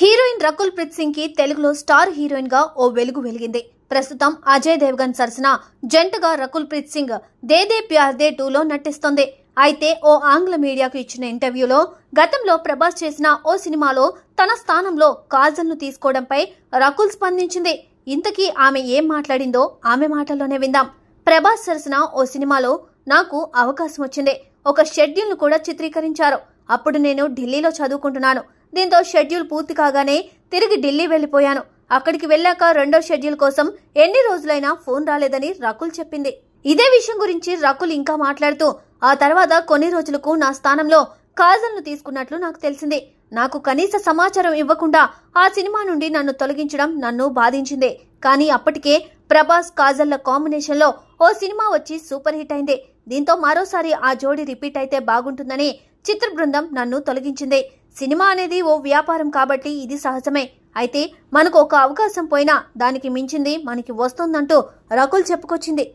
heroine Rakul Preet Singh కి తెలుగులో star heroine గా ఓ వెలుగు వెలిగింది ప్రస్తుతం అజయ్ దేవ్గన్ సరసన జంటగా రకుల్ ప్రీత్ సింగ్ దేదే ప్యార్ దే టూలో నటిస్తోంది అయితే ఓ ఆంగ్ల మీడియాకు ఇచ్చిన ఇంటర్వ్యూలో గతంలో ప్రభాస్ చేసిన ఓ సినిమాలో తన స్థానంలో కాజల్ను తీసుకోవడంపై రకుల్ స్పందించింది ఇంతకీ ఆమె ఏం మాట్లాడిందో ఆమె మాటల్లోనే విందాం ప్రభాస్ సరసన ఓ సినిమాలో నాకు అవకాశం వచ్చింది ఒక షెడ్యూల్ను కూడా చిత్రీకరించారు అప్పుడు నేను ఢిల్లీలో చదువుకుంటున్నాను దీంతో షెడ్యూల్ పూర్తి కాగానే తిరిగి ఢిల్లీ వెళ్ళిపోయాను అక్కడికి వెళ్ళాక రెండో షెడ్యూల్ కోసం ఎన్ని రోజులైనా ఫోన్ రాలేదని రకుల్ చెప్పింది ఇదే విషయం గురించి రకుల్ ఇంకా మాట్లాడుతూ ఆ తర్వాత కొన్ని రోజులకు నా స్థానంలో ను తీసుకున్నట్లు నాకు తెలిసింది నాకు కనీస సమాచారం ఇవ్వకుండా ఆ సినిమా నుండి నన్ను తొలగించడం నన్ను బాధించింది కానీ అప్పటికే ప్రభాస్ కాజల్ల కాంబినేషన్లో ఓ సినిమా వచ్చి సూపర్ హిట్ అయింది దీంతో మరోసారి ఆ జోడి రిపీట్ అయితే బాగుంటుందని చిత్ర బృందం నన్ను తొలగించింది సినిమా అనేది ఓ వ్యాపారం కాబట్టి ఇది సహజమే అయితే మనకు ఒక అవకాశం పోయినా దానికి మించింది మనకి వస్తుందంటూ రకుల్ చెప్పుకొచ్చింది